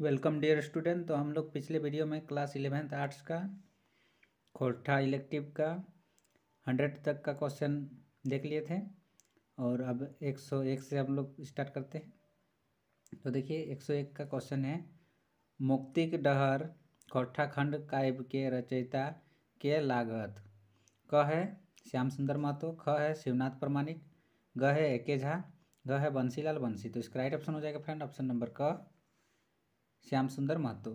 welcome dear student तो हम लोग पिछले वीडियो में क्लास इलेवेंथ आर्ट्स का खोटा इलेक्टिव का हंड्रेड तक का क्वेश्चन देख लिए थे और अब एक सौ एक से हम लोग स्टार्ट करते हैं तो देखिए एक सौ एक का क्वेश्चन है मुक्तिक डहर खोटा खंड काव्य के रचयिता के लागत क है श्याम सुंदर महतो ख है शिवनाथ प्रमाणिक ग है ए के झा ग है बंसीलाल बंसी तो इसका राइट ऑप्शन हो जाएगा फ्रेंड ऑप्शन नंबर क श्याम सुंदर महतो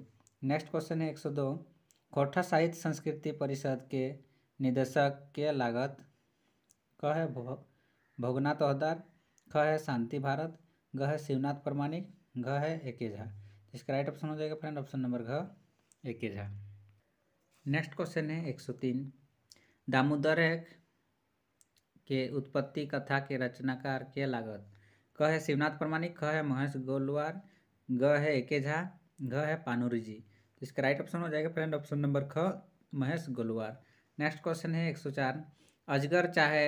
नेक्स्ट क्वेश्चन है एक सौ दो कोठा साहित्य संस्कृति परिषद के निदेशक के लागत क है भोगनाथ अहदार ख है शांति भारत ग है शिवनाथ प्रमाणिक घ है एके झा इसका राइट ऑप्शन हो जाएगा फ्रेंड ऑप्शन नंबर घ एके झा नेक्स्ट क्वेश्चन है एक सौ तीन दामोदर के उत्पत्ति कथा के रचनाकार के लागत क है शिवनाथ प्रमाणिक ख है महेश गोलवार ग है एके झा घ है पानोरी जी तो इसका राइट ऑप्शन हो जाएगा फ्रेंड ऑप्शन नंबर ख महेश गोलवार नेक्स्ट क्वेश्चन है एक सौ चार अजगर चाहे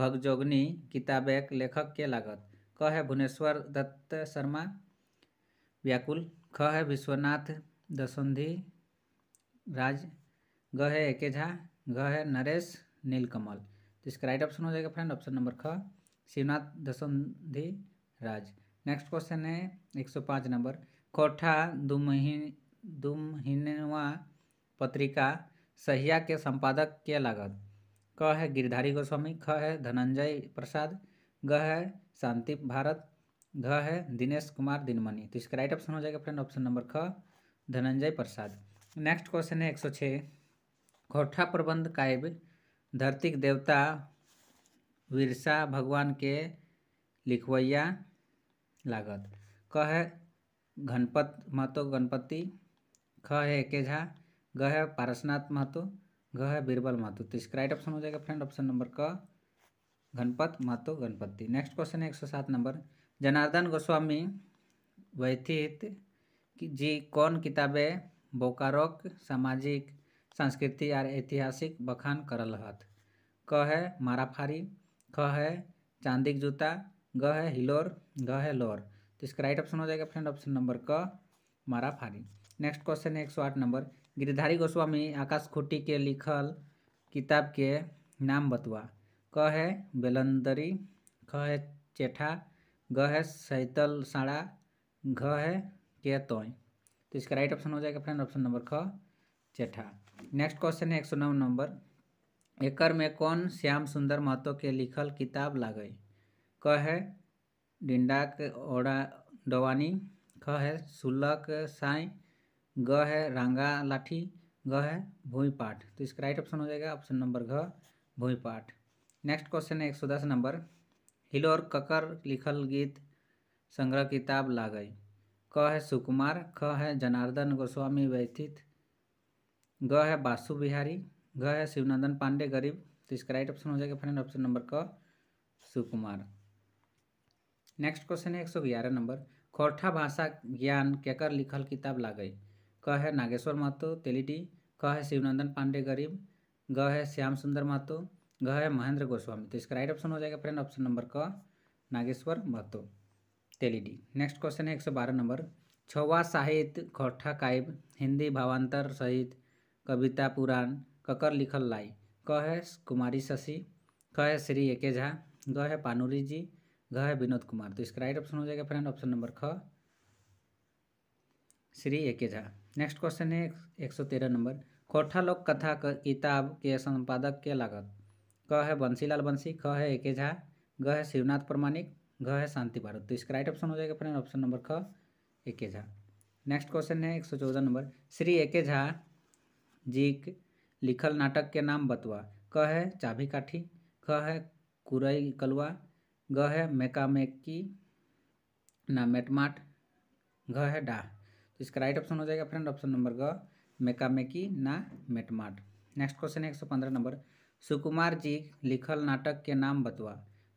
भगजोगनी एक लेखक के लागत क है भुवनेश्वर दत्त शर्मा व्याकुल ख है विश्वनाथ दसंधि राज ग है एके झा घ है नरेश नीलकमल तो इसका राइट ऑप्शन हो जाएगा फ्रेंड ऑप्शन नंबर ख शिवनाथ दसंधि राज नेक्स्ट क्वेश्चन है एक सौ पाँच नंबर कोठा दुमहिनवा पत्रिका सहिया के संपादक के लागत क है गिरधारी गोस्वामी ख है धनंजय प्रसाद ग है शांति भारत घ है दिनेश कुमार दिनमणि तो इसका राइट ऑप्शन हो जाएगा फ्रेंड ऑप्शन नंबर ख धनंजय प्रसाद नेक्स्ट क्वेश्चन है एक सौ छः कोठा प्रबंध काव्य धरतीक देवता विरसा भगवान के लिखवैया लागत क है घनपत महतो गणपति ख है के झा ग है पारसनाथ महतो घ है बीरबल महतो तो इसका राइट ऑप्शन हो जाएगा फ्रेंड ऑप्शन नंबर क घनपत महतो गणपति नेक्स्ट क्वेश्चन है एक सौ सात नंबर जनार्दन गोस्वामी व्यथित जी कौन किताबें बोकारोक सामाजिक सांस्कृतिक और ऐतिहासिक बखान करल हत क है माराफारी ख है चांदिक जूता ग है हिलोर घ है लोर तो इसका राइट ऑप्शन हो जाएगा फ्रेंड ऑप्शन नंबर क मारा फारी नेक्स्ट क्वेश्चन है एक सौ आठ नंबर गिरिधारी गोस्वामी आकाश खुट्टी के लिखल किताब के नाम बतवा क है बेलंदरी ख है चेठा ग है सैतल साड़ा घ है के तोय तो इसका राइट ऑप्शन हो जाएगा फ्रेंड ऑप्शन नंबर ख चेठा नेक्स्ट क्वेश्चन है एक सौ नौ नंबर एकर में कौन श्याम सुंदर महतो के लिखल किताब लागे क है डिंडाक ओड़ा डवानी ख है सुलक साई ग है रंगा लाठी ग है भूमि पाठ तो इसका राइट ऑप्शन हो जाएगा ऑप्शन नंबर घ भूमि पाठ नेक्स्ट क्वेश्चन है एक सौ दस नंबर हिलोर ककर लिखल गीत संग्रह किताब ला गई क है सुकुमार ख है जनार्दन गोस्वामी व्यथित ग है बासु बिहारी घ है शिवनंदन पांडे गरीब तो इसका राइट ऑप्शन हो जाएगा फ्रेंड ऑप्शन नंबर क सुकुमार नेक्स्ट क्वेश्चन है एक सौ ग्यारह नंबर खोरठा भाषा ज्ञान केकर लिखल किताब गई क है नागेश्वर महतो तेलिटी क है शिवनंदन पांडे गरीब ग है श्याम सुंदर महतो ग है महेंद्र गोस्वामी तो इसका राइट ऑप्शन हो जाएगा फ्रेंड ऑप्शन नंबर क नागेश्वर महतो तेलिटी नेक्स्ट क्वेश्चन है एक सौ बारह नंबर छवा साहित्य खोरठा काव्य हिंदी भावांतर सहित कविता पुराण ककर लिखल लाई क है कुमारी शशि क है श्री एके झा ग है पानूरी जी घ है विनोद कुमार तो इसका राइट ऑप्शन हो जाएगा फ्रेंड ऑप्शन नंबर ख श्री ए के झा नेक्स्ट क्वेश्चन है एक सौ तेरह नंबर कोठा लोक कथा किताब के संपादक के लागत क है बंसीलाल बंसी ख है ए के झा ग है शिवनाथ प्रमाणिक घ है शांति भारत तो इसका राइट ऑप्शन हो जाएगा फ्रेंड ऑप्शन नंबर ख ए के झा नेक्स्ट क्वेश्चन है एक सौ चौदह नंबर श्री ए के झा जी लिखल नाटक के नाम बतवा क है चाभी काठी ख है कुरई कलवा ग है मेका मेकी ना मेटमाट घ है डा तो इसका राइट ऑप्शन हो जाएगा फ्रेंड ऑप्शन नंबर ग मेका मेकी ना मेटमाट नेक्स्ट क्वेश्चन है एक सौ पंद्रह नंबर सुकुमार जी लिखल नाटक के नाम बतवा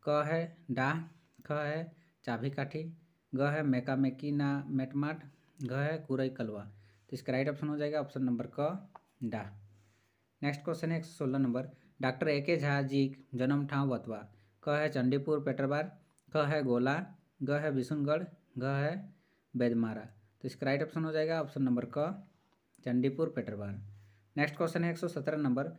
क है डा ख है चाभी काठी ग है मेका मेकी ना मेटमाट घ है कुरई कलवा तो इसका राइट ऑप्शन हो जाएगा ऑप्शन नंबर क डा नेक्स्ट क्वेश्चन है एक सौ सोलह नंबर डॉक्टर ए के झा जी जन्म ठाव बतवा क है चंडीपुर पेटरबार ख है गोला ग है बिशुनगढ़ घ है बैदमारा तो इसका राइट ऑप्शन हो जाएगा ऑप्शन नंबर क चंडीपुर पेटरबार नेक्स्ट क्वेश्चन है एक सौ सत्रह नंबर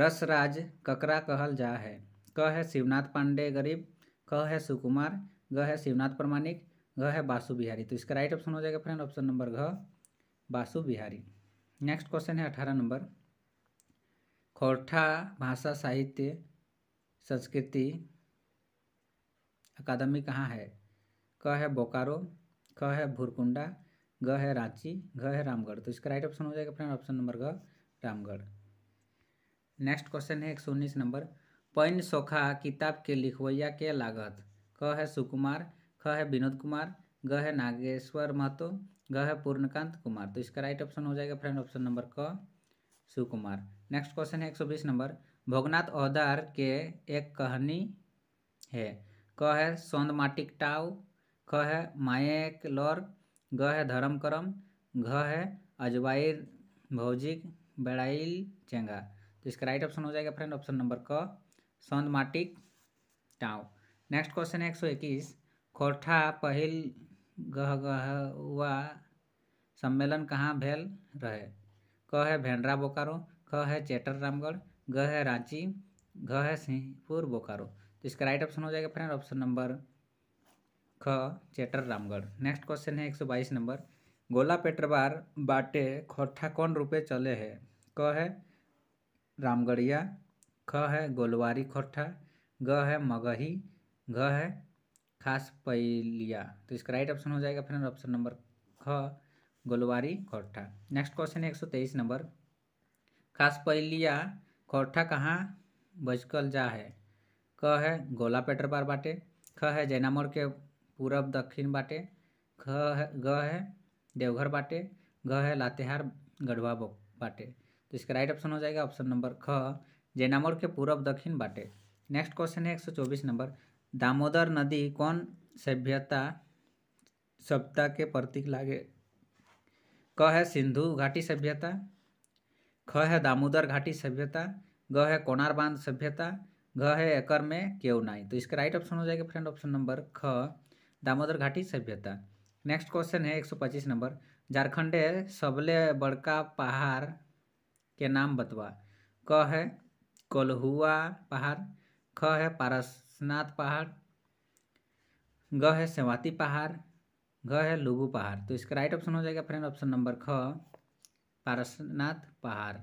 रसराज ककरा कहल जा है क है शिवनाथ पांडे गरीब क है सुकुमार ग है शिवनाथ प्रमाणिक ग है बासु बिहारी तो इसका राइट ऑप्शन हो जाएगा फ्रेंड ऑप्शन नंबर घ बासु बिहारी नेक्स्ट क्वेश्चन है अठारह नंबर खोरठा भाषा साहित्य संस्कृति अकादमी कहाँ है क है बोकारो क है भूरकुंडा ग है रांची घ है रामगढ़ तो इसका राइट ऑप्शन हो जाएगा फ्रेंड ऑप्शन नंबर ग रामगढ़ नेक्स्ट क्वेश्चन है एक सौ उन्नीस नंबर पैन सोखा किताब के लिखवैया के लागत क है सुकुमार ख है विनोद कुमार ग है नागेश्वर महतो ग है पूर्णकांत कुमार तो इसका राइट ऑप्शन हो जाएगा फ्रेंड ऑप्शन नंबर क सुकुमार नेक्स्ट क्वेश्चन है एक सौ बीस नंबर भोगनाथ औदार के एक कहानी है क है सौंद माटिक टाव ख है माएक लोर ग है धर्म करम घ है अजवाइर भौजिक बेड़ाइल चेंगा तो इसका राइट ऑप्शन हो जाएगा फ्रेंड ऑप्शन नंबर क सौंद माटिक टाव नेक्स्ट क्वेश्चन है एक सौ इक्कीस खोरठा पहल गह गहवा सम्मेलन कहाँ भेल रहे क है भेंड्रा बोकारो ख है चेटर रामगढ़ ग है रांची घ है सिंहपुर बोकारो तो इसका राइट ऑप्शन हो जाएगा फ्रेंड ऑप्शन नंबर ख चेटर रामगढ़ नेक्स्ट क्वेश्चन है एक सौ बाईस नंबर गोला पेटरबार बाटे खोटा कौन रुपए चले है क है रामगढ़िया ख है गोलवारी खोटा ग है मगही घ है खास पैलिया तो इसका राइट ऑप्शन हो जाएगा फ्रेंड ऑप्शन नंबर ख गोलवारी खोटा नेक्स्ट क्वेश्चन है एक सौ तेईस नंबर खास पैलिया कोठा कहाँ बजकल जा है क है गोला पेटर पार बाटे ख है जैनामोर के पूरब दक्षिण बाटे ख है ग है देवघर बाटे घ है लातेहार गढ़वा बाटे तो इसका राइट ऑप्शन हो जाएगा ऑप्शन नंबर ख जैनामोर के पूरब दक्षिण बाटे नेक्स्ट क्वेश्चन है एक सौ चौबीस नंबर दामोदर नदी कौन सभ्यता सभ्यता के प्रतीक लागे क है सिंधु घाटी सभ्यता ख है दामोदर घाटी सभ्यता ग है कोणार बांध सभ्यता घ है एकर में केव नाई तो इसका राइट ऑप्शन हो जाएगा फ्रेंड ऑप्शन नंबर ख दामोदर घाटी सभ्यता नेक्स्ट क्वेश्चन है 125 नंबर झारखंड सबले बड़का पहाड़ के नाम बतवा क है कोल्हुआ पहाड़ ख है पारसनाथ पहाड़ ग है सेवाती पहाड़ घ है लुगु पहाड़ तो इसका राइट ऑप्शन हो जाएगा फ्रेंड ऑप्शन नंबर ख पारसनाथ पहाड़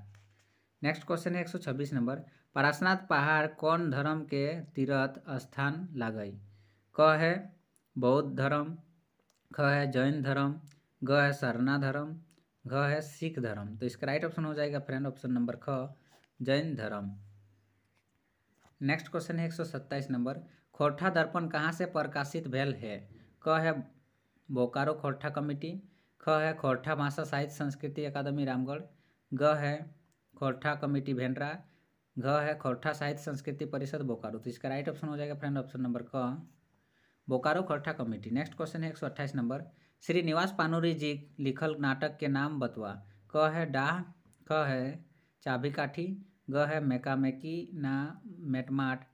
नेक्स्ट क्वेश्चन है एक नंबर पारसनाथ पहाड़ कौन धर्म के तीर्थ स्थान लाग क है बौद्ध धर्म ख है जैन धर्म ग है सरना धर्म घ है सिख धर्म तो इसका राइट ऑप्शन हो जाएगा फ्रेंड ऑप्शन नंबर ख जैन धर्म नेक्स्ट क्वेश्चन है एक नंबर खोरठा दर्पण कहाँ से प्रकाशित भेल है क है बोकारो खोरठा कमिटी ख है खोरठा भाषा साहित्य संस्कृति अकादमी रामगढ़ ग है खोरठा कमेटी भेंड्रा घ है खोरठा साहित्य संस्कृति परिषद बोकारो तो इसका राइट ऑप्शन हो जाएगा फ्रेंड ऑप्शन नंबर क Bokaro Khortha committee next question है एक सौ नंबर श्री निवास जी लिखल नाटक के नाम बतवा क है डाह ख है चाबी काठी ग है मेका मेकी ना मेटमाट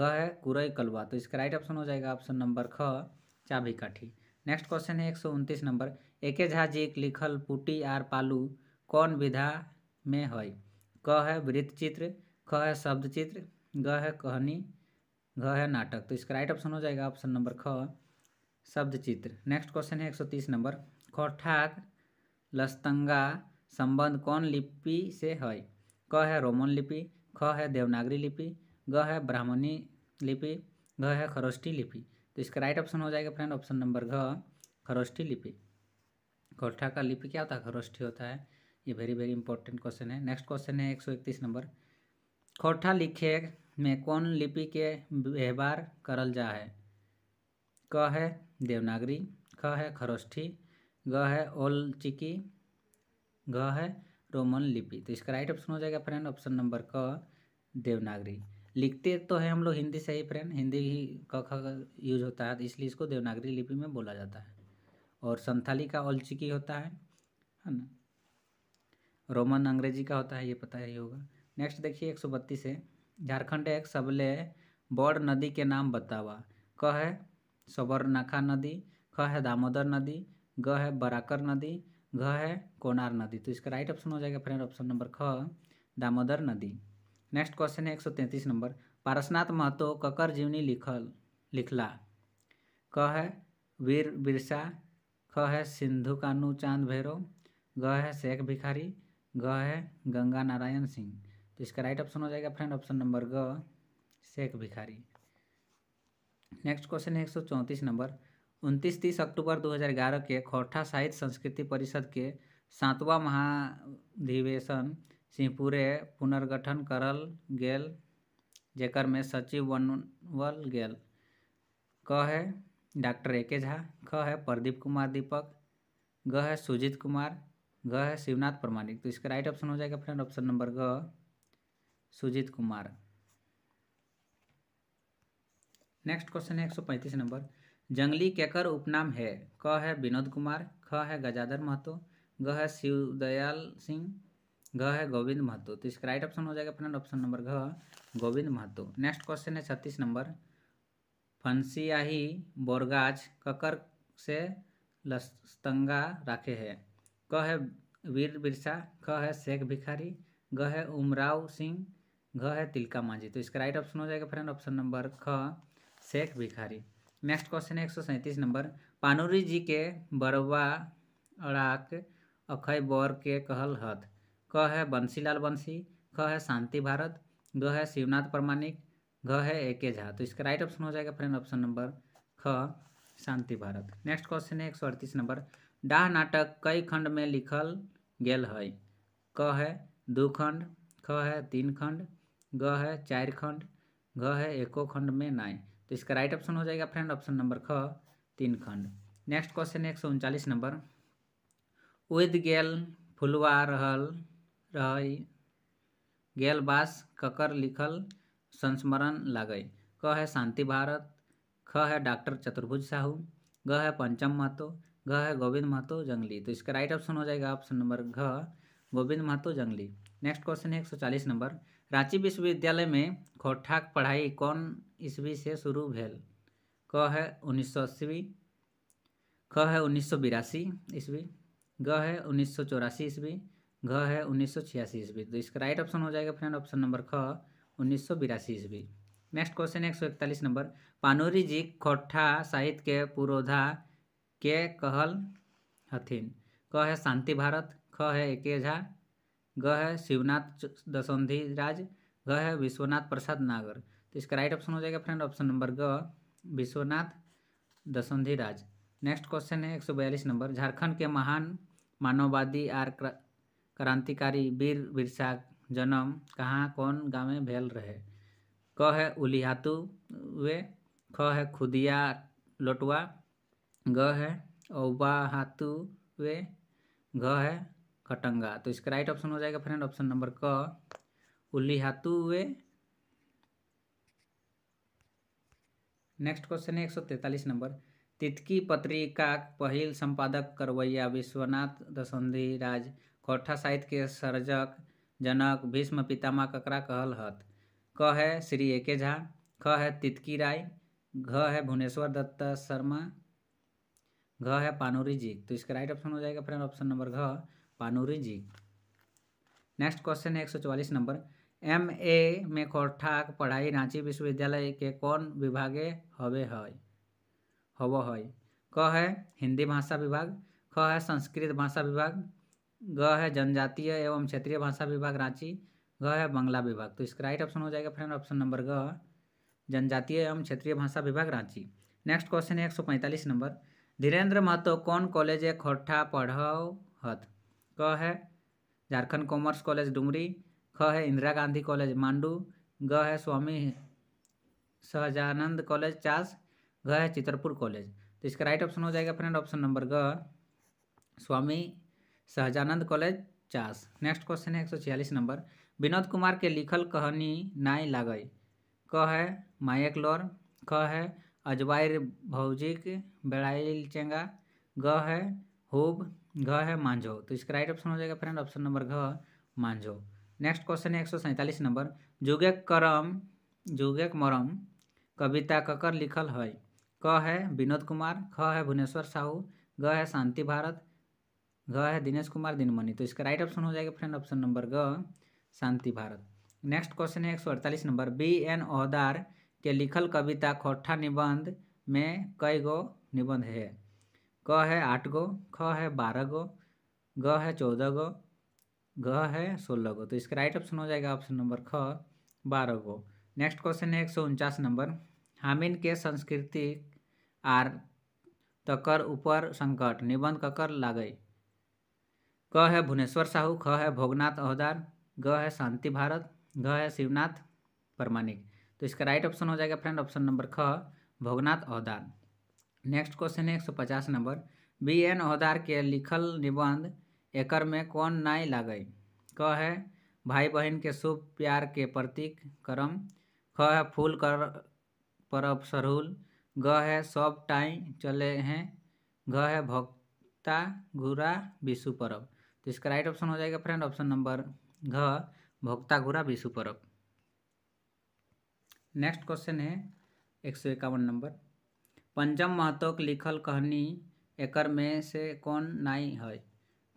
ग है कुरई कलवा तो इसका राइट ऑप्शन हो जाएगा ऑप्शन नंबर ख चाबी काठी नेक्स्ट क्वेश्चन है एक सौ उनतीस नंबर एके झाजीक लिखल पुटी आर पालू कौन विधा में है क है वृत्त चित्र ख है शब्द चित्र ग है कहनी घ है नाटक तो इसका राइट ऑप्शन हो जाएगा ऑप्शन नंबर ख शब्द चित्र नेक्स्ट क्वेश्चन है एक सौ तीस नंबर खोठाक लस्तंगा संबंध कौन लिपि से है क है रोमन लिपि ख है देवनागरी लिपि ग है ब्राह्मणी लिपि घ है खरोष्टी लिपि तो इसका राइट ऑप्शन हो जाएगा फ्रेंड ऑप्शन नंबर घ खरोष्टी लिपि गोरठा का लिपि क्या होता है खरोष्ठी होता है ये वेरी वेरी इंपॉर्टेंट क्वेश्चन है नेक्स्ट क्वेश्चन है एक सौ इकतीस नंबर खोरठा लिखे में कौन लिपि के व्यवहार करल जा है क है देवनागरी ख है खरोष्ठी ग है ओल चिकी ग है रोमन लिपि तो इसका राइट ऑप्शन हो जाएगा फ्रेंड ऑप्शन नंबर क देवनागरी लिखते तो है हम लोग हिंदी से ही फ्रेंड हिंदी ही क ख यूज होता है तो इसलिए इसको देवनागरी लिपि में बोला जाता है और संथाली का ओलचिकी होता है है ना रोमन अंग्रेजी का होता है ये पता ही होगा नेक्स्ट देखिए एक सौ बत्तीस है झारखंड एक सबले बड़ नदी के नाम बतावा क है सबरनाखा नदी ख है दामोदर नदी ग है बराकर नदी घ है कोनार नदी तो इसका राइट ऑप्शन हो जाएगा फ्रेंड ऑप्शन नंबर ख दामोदर नदी नेक्स्ट क्वेश्चन है एक सौ तैंतीस नंबर पारसनाथ महतो ककर जीवनी लिखल लिखला क है वीर बिरसा ख है सिंधु कानू चांद भैरव ग है शेख भिखारी ग है गंगा नारायण सिंह तो इसका राइट ऑप्शन हो जाएगा फ्रेंड ऑप्शन नंबर ग शेख भिखारी नेक्स्ट क्वेश्चन है एक नंबर उनतीस तीस अक्टूबर 2011 के खोरठा साहित्य संस्कृति परिषद के सातवां महाधिवेशन सिंहपुरे पुनर्गठन करल गेल जेकर में सचिव बनवल गेल क है डॉक्टर ए के झा ख है प्रदीप कुमार दीपक ग है सुजीत कुमार ग है शिवनाथ प्रमाणिक तो इसका राइट ऑप्शन हो जाएगा फ्रेंड ऑप्शन नंबर ग सुजीत कुमार नेक्स्ट क्वेश्चन है एक नंबर जंगली केकर उपनाम है क है विनोद कुमार ख है गजाधर महतो ग है शिवदयाल सिंह घ है गोविंद महतो तो इसका राइट ऑप्शन हो जाएगा फ्रेंड ऑप्शन नंबर घ गोविंद महतो नेक्स्ट क्वेश्चन है छत्तीस नंबर ही बोरगाछ, ककर से लस्तंगा राखे है क है वीर बिरसा ख है शेख भिखारी ग है उमराव सिंह घ है तिलका मांझी तो इसका राइट ऑप्शन हो जाएगा फ्रेंड ऑप्शन नंबर ख शेख भिखारी नेक्स्ट क्वेश्चन है एक सौ सैंतीस नंबर पानूरी जी के बरवा अड़ाक अखय बौर के कहल हथ क है बंसीलाल बंसी ख है शांति भारत ग है शिवनाथ प्रमाणिक घ है ए के झा तो इसका राइट ऑप्शन हो जाएगा फ्रेंड ऑप्शन नंबर ख शांति भारत नेक्स्ट क्वेश्चन है एक सौ अड़तीस नंबर डाह नाटक कई खंड में लिखल गेल है क है दू खंड ख है तीन खंड ग है चार खंड घ है एको खंड में नाई तो इसका राइट ऑप्शन हो जाएगा फ्रेंड ऑप्शन नंबर ख तीन खंड नेक्स्ट क्वेश्चन है एक सौ उनचालीस नंबर उद गेल फुलवा रहल रह गेल बास ककर लिखल संस्मरण लागय क है शांति भारत ख है डॉक्टर चतुर्भुज साहू ग है पंचम महतो घ है गोविंद महतो जंगली तो इसका राइट ऑप्शन हो जाएगा ऑप्शन नंबर घ गोविंद महतो जंगली नेक्स्ट क्वेश्चन है एक सौ चालीस नंबर रांची विश्वविद्यालय में खोटाक पढ़ाई कौन ईस्वी से शुरू भेल क है उन्नीस सौ अस्सी ख है उन्नीस सौ बिरासी ईस्वी ग है उन्नीस सौ चौरासी ईस्वी घ है उन्नीस सौ छियासी ईस्वी तो इसका राइट ऑप्शन हो जाएगा फ्रेंड ऑप्शन नंबर ख उन्नीस ईस्वी नेक्स्ट क्वेश्चन है एक नंबर पानोरी जी खोटा साहित्य के पुरोधा के कहल हथिन क है शांति भारत ख है एके झा ग है शिवनाथ दसंधी राज ग है विश्वनाथ प्रसाद नागर तो इसका राइट ऑप्शन हो जाएगा फ्रेंड ऑप्शन नंबर ग विश्वनाथ दसंधी राज नेक्स्ट क्वेश्चन है एक सौ बयालीस नंबर झारखंड के महान मानववादी आर क्रांतिकारी वीर बिरसा जन्म कहाँ कौन गाँव भेल रहे क है उलिहातु वे ख है खुदिया लोटवा ग है औबाहातु वे घ है खटंगा तो इसका राइट ऑप्शन हो जाएगा फ्रेंड ऑप्शन नंबर क उलिहातु वे नेक्स्ट क्वेश्चन है एक सौ तैंतालीस नंबर तितकी पत्रिका पहल संपादक करवैया विश्वनाथ दसंधी राज कोठा साहित्य के सर्जक जनक भीष्म पितामह ककरा कहल हत क है श्री एके झा ख है तितकी राय घ है भुवनेश्वर दत्त शर्मा घ है पानूरी जी तो इसका राइट ऑप्शन हो जाएगा फ्रेंड ऑप्शन नंबर घ पानूरी जी नेक्स्ट क्वेश्चन है एक सौ चौवालीस नंबर एम ए में कोठाक पढ़ाई रांची विश्वविद्यालय के कौन विभागे हवे है हव है क है हिंदी भाषा विभाग ख है संस्कृत भाषा विभाग ग है जनजातीय एवं क्षेत्रीय भाषा विभाग रांची ग है बंगला विभाग तो इसका राइट ऑप्शन हो जाएगा फ्रेंड ऑप्शन नंबर ग जनजातीय एवं क्षेत्रीय भाषा विभाग रांची नेक्स्ट क्वेश्चन है एक नंबर धीरेन्द्र महतो कौन कॉलेज है खोटा पढ़ाओ हत क है झारखंड कॉमर्स कॉलेज डुमरी ख है इंदिरा गांधी कॉलेज मांडू ग है स्वामी सहजानंद कॉलेज चास ग है चित्रपुर कॉलेज तो इसका राइट ऑप्शन हो जाएगा फ्रेंड ऑप्शन नंबर ग Swami Sahajanand college Chas next question है एक सौ छियालीस नंबर विनोद कुमार के लिखल कहनी नाय लाग क है लोर ख है अजवाइर भौजिक बेड़ाइल चेंगा ग है हुब घ है मांझो तो इसका राइट ऑप्शन हो जाएगा फ्रेंड ऑप्शन नंबर घ मांझो नेक्स्ट क्वेश्चन है एक सौ सैंतालीस नंबर जुगे करम जुगे मरम कविता ककर लिखल है क है विनोद कुमार ख है भुवनेश्वर साहू ग है शांति भारत घ है दिनेश कुमार दिनमणि तो इसका राइट ऑप्शन हो जाएगा फ्रेंड ऑप्शन नंबर ग शांति भारत नेक्स्ट क्वेश्चन है एक नंबर बी एन ओहदार के लिखल कविता खोठा निबंध में कई गो निबंध है क है आठ गो ख है बारह गो ग है चौदह गो घ है सोलह गो तो इसका राइट ऑप्शन हो जाएगा ऑप्शन नंबर ख बारह गो नेक्स्ट क्वेश्चन है एक सौ उनचास नंबर हामिन के संस्कृति आर तकर ऊपर संकट निबंध ककर लागई क है भुवनेश्वर साहू ख है भोगनाथ अहदार ग है शांति भारत घ है शिवनाथ प्रमाणिक तो इसका राइट ऑप्शन हो जाएगा फ्रेंड ऑप्शन नंबर ख भोगनाथ अहदार नेक्स्ट क्वेश्चन है एक सौ पचास नंबर बी एन अहदार के लिखल निबंध एकर में कौन नाय लागे क है भाई बहन के शुभ प्यार के प्रतीक करम ख है फूल कर परब सरहुल ग है सब टाई चले हैं घ है भक्ता घुरा विशु परब तो इसका राइट ऑप्शन हो जाएगा फ्रेंड ऑप्शन नंबर घ भोक्ता घुरा विशु परब नेक्स्ट क्वेश्चन है एक सौ इक्यावन नंबर पंचम महतोक लिखल कहनी एकर में से कौन नाई है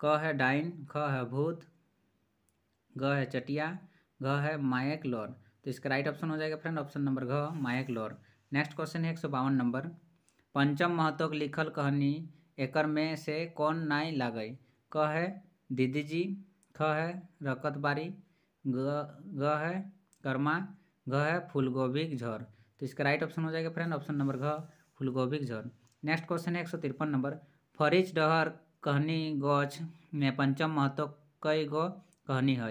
क है डाइन ख है भूत ग है चटिया घ है मायक लोर तो इसका राइट ऑप्शन हो जाएगा फ्रेंड ऑप्शन नंबर घ मायक लोर नेक्स्ट क्वेश्चन है एक सौ बावन नंबर पंचम महतोक लिखल कहनी एकर में से कौन नाई लागे क है दीदी जी ख है रकत बारी ग ग है कर्मा घ है फूलगोभी झर तो इसका राइट ऑप्शन हो जाएगा फ्रेंड ऑप्शन नंबर घ फूलगोभी झर नेक्स्ट क्वेश्चन है एक सौ तिरपन नंबर फरीच डहर कहनी गछ में पंचम महत्व कई गो कहनी है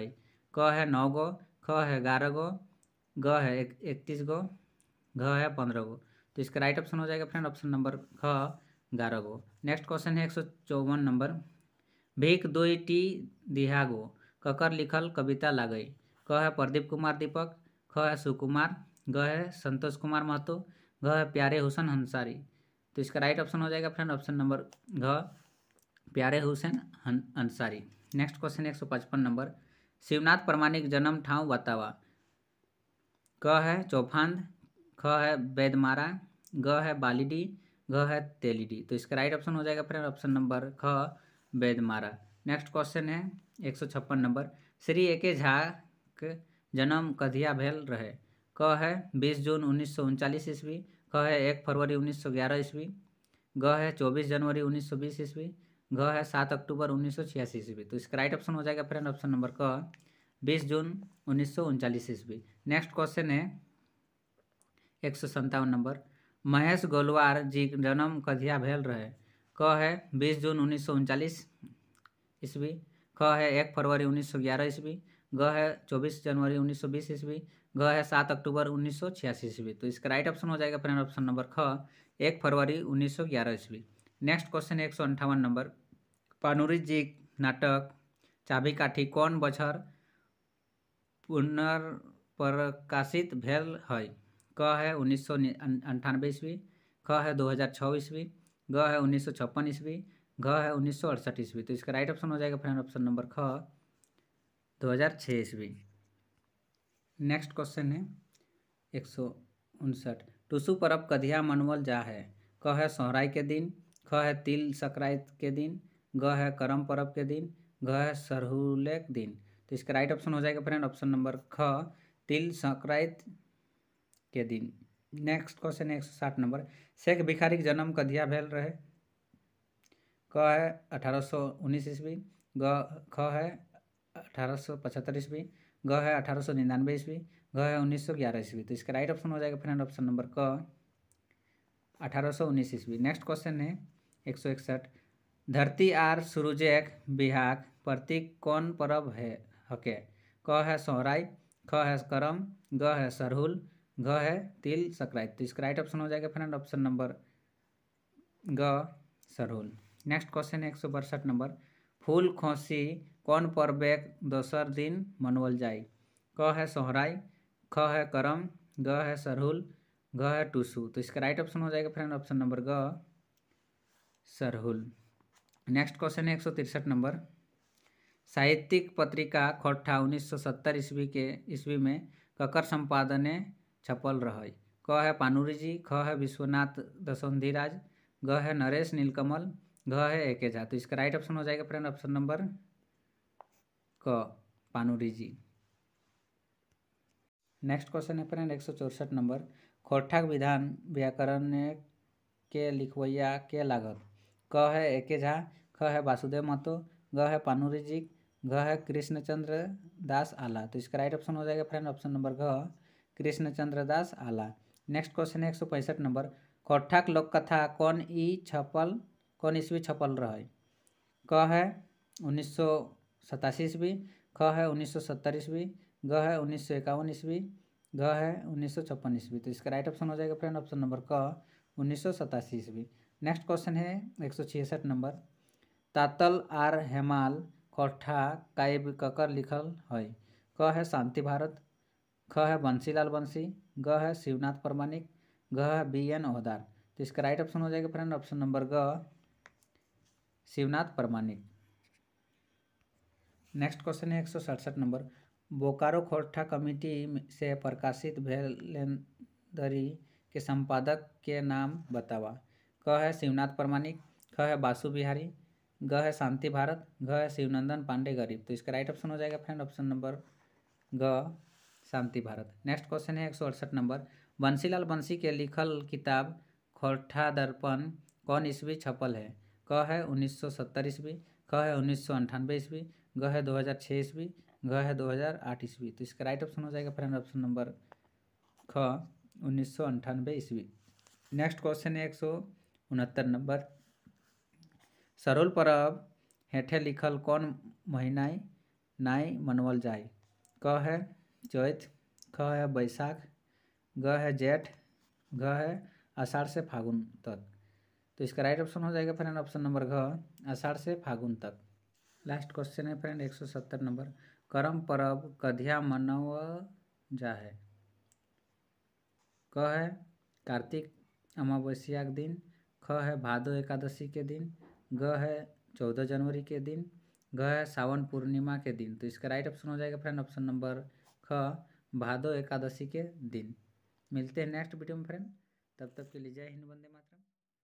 क है नौ गो ख है ग्यारह गो ग है इकतीस गो घ है पंद्रह गो तो इसका राइट ऑप्शन हो जाएगा फ्रेंड ऑप्शन नंबर ख ग्यारह गो नेक्स्ट क्वेश्चन है एक सौ चौवन नंबर भीख टी दिहागो ककर लिखल कविता लागई क है प्रदीप कुमार दीपक ख है सुकुमार ग है संतोष कुमार महतो घ है प्यारे हुसैन हंसारी तो इसका राइट ऑप्शन हो जाएगा फ्रेंड ऑप्शन नंबर घ प्यारे हुसैन अंसारी नेक्स्ट क्वेश्चन एक सौ पचपन नंबर शिवनाथ प्रमाणिक जन्म ठाव बतावा क है चौफांद ख है बेदमारा ग है बालीडी घ है तेलीडी तो इसका राइट ऑप्शन हो जाएगा फ्रेंड ऑप्शन नंबर ख बेदमारा नेक्स्ट क्वेश्चन है एक सौ छप्पन नंबर श्री ए के झा के जन्म कधिया भेल रहे क है बीस जून उन्नीस सौ उनचालीस ईस्वी क है एक फरवरी उन्नीस सौ ग्यारह ईस्वी ग है चौबीस जनवरी उन्नीस सौ बीस ईस्वी घ है सात अक्टूबर उन्नीस सौ छियासी ईस्वी तो इसका राइट ऑप्शन हो जाएगा फ्रेंड ऑप्शन नंबर क बीस जून उन्नीस सौ उनचालीस ईस्वी नेक्स्ट क्वेश्चन है एक सौ संतावन नंबर महेश गोलवार जी जन्म कधिया भेल रहे क है बीस जून उन्नीस सौ उनचालीस ईस्वी ख है एक फरवरी उन्नीस सौ ग्यारह ईस्वी ग है चौबीस जनवरी उन्नीस सौ बीस ईस्वी ग है सात अक्टूबर उन्नीस सौ छियासी ईस्वी तो इसका राइट ऑप्शन हो जाएगा फ्रेंड ऑप्शन नंबर ख एक फरवरी उन्नीस सौ ग्यारह ईस्वी नेक्स्ट क्वेश्चन एक सौ अंठावन नंबर पानूरी जी नाटक चाबी काठी कौन बछर पुनर्प्रकाशित भेल है क है उन्नीस सौ अं- अंठानबे ईस्वी ख है दो हज़ार छः ईस्वी ग है उन्नीस सौ छप्पन ईस्वी घ है उन्नीस सौ अड़सठ ईस्वी तो इसका राइट ऑप्शन हो जाएगा फ्रेंड ऑप्शन नंबर ख दो हज़ार छः ईस्वी नेक्स्ट क्वेश्चन है एक सौ उनसठ टुसु परब कधिया मनवल जा है क है सोहराई के दिन ख है तिल संक्रांत के दिन ग है करम परब के दिन घ है सरहुले के दिन तो इसका राइट ऑप्शन हो जाएगा फ्रेंड ऑप्शन नंबर ख तिल संक्रांत के दिन नेक्स्ट क्वेश्चन एक सौ साठ नंबर शेख भिखारी जन्म कदिया भेल रहे क है अठारह सौ उन्नीस ईस्वी ग ख है अठारह सौ पचहत्तर ईस्वी ग है अठारह सौ निन्यानवे ईस्वी घ है उन्नीस सौ ग्यारह ईस्वी तो इसका राइट ऑप्शन हो जाएगा फ्रेंड ऑप्शन नंबर क अठारह सौ उन्नीस ईस्वी नेक्स्ट क्वेश्चन है एक सौ इकसठ धरती आर सुरुजेक बिहाक प्रतीक कौन परब है हके क है सोहराई ख है करम ग है सरहुल घ है तिल सक्राइट तो इसका राइट ऑप्शन हो जाएगा फ्रेंड ऑप्शन नंबर ग सरहुल नेक्स्ट क्वेश्चन है एक सौ बासठ नंबर फूल खोसी कौन एक दोसर दिन मनवल जाए क है सोहराई ख है करम ग है सरहुल घ है टूसू तो इसका राइट ऑप्शन हो जाएगा फ्रेंड ऑप्शन नंबर ग सरहुल नेक्स्ट क्वेश्चन है एक सौ तिरसठ नंबर साहित्यिक पत्रिका खोटा 1970 ईस्वी के ईस्वी में ककर संपादने छपल रहै क है पानूरी जी ख है विश्वनाथ दसंधीराज ग है नरेश नीलकमल घ है एके झा तो इसका राइट ऑप्शन हो जाएगा फ्रेंड ऑप्शन नंबर क पानूरी जी नेक्स्ट क्वेश्चन है फ्रेंड एक सौ चौसठ नंबर खोरठाक विधान व्याकरण के लिखवैया के लागत क है एके झा ख है वासुदेव महतो ग है पानूरी जी घ है कृष्णचंद्र दास आला तो इसका राइट ऑप्शन हो जाएगा फ्रेंड ऑप्शन नंबर घ कृष्णचंद्र दास आला नेक्स्ट क्वेश्चन है एक सौ पैंसठ नंबर कथक लोक कथा कौन ई छपल कौन ईस्वी छपल रहे क है उन्नीस सौ सतासी ईस्वी ख है उन्नीस सौ सत्तर ईस्वी ग है उन्नीस सौ इक्यावन ईस्वी ग है उन्नीस सौ छप्पन ईस्वी तो इसका राइट ऑप्शन हो जाएगा फ्रेंड ऑप्शन नंबर क उन्नीस सौ सतासी ईस्वी नेक्स्ट क्वेश्चन है एक सौ छियासठ नंबर तातल आर हेमाल कोठा काइब ककर लिखल है क है शांति भारत ख है बंसीलाल बंसी ग है शिवनाथ प्रमाणिक घ है बी एन ओहदार तो इसका राइट ऑप्शन हो जाएगा फ्रेंड ऑप्शन नंबर ग शिवनाथ प्रमाणिक नेक्स्ट क्वेश्चन है एक सौ सड़सठ नंबर बोकारो खोरठा कमिटी से प्रकाशित भेलेंदरी के संपादक के नाम बतावा क है शिवनाथ प्रमाणिक ख है बासु बिहारी ग है शांति भारत घ है शिवनंदन पांडे गरीब तो इसका राइट ऑप्शन हो जाएगा फ्रेंड ऑप्शन नंबर ग शांति भारत नेक्स्ट क्वेश्चन है एक नंबर बंसीलाल बंसी के लिखल किताब खोठा दर्पण कौन ईस्वी छपल है क है उन्नीस सौ सत्तर ईस्वी ख है उन्नीस सौ अंठानवे ईस्वी ग है दो हज़ार छः ईस्वी घ है दो हज़ार आठ ईस्वी तो इसका राइट ऑप्शन हो जाएगा फ्रेंड ऑप्शन नंबर ख उन्नीस सौ अंठानवे ईस्वी नेक्स्ट क्वेश्चन है एक सौ उनहत्तर नंबर सरोल परब हेठे लिखल कौन महीनाई नाई मनवल जाए क है चैत ख है बैसाख ग है जेठ घ है आषाढ़ से फागुन तक तो इसका राइट ऑप्शन हो जाएगा फ्रेंड ऑप्शन नंबर घ आषाढ़ से फागुन तक लास्ट क्वेश्चन है फ्रेंड एक सौ सत्तर नंबर करम परब कधिया मनव जा है क है कार्तिक अमावस्या के दिन ख है भादो एकादशी के दिन ग है चौदह जनवरी के दिन घ है सावन पूर्णिमा के दिन तो इसका राइट ऑप्शन हो जाएगा फ्रेंड ऑप्शन नंबर ख भादो एकादशी के दिन मिलते हैं नेक्स्ट वीडियो में फ्रेंड तब तक के लिए जय हिंद वंदे मातरम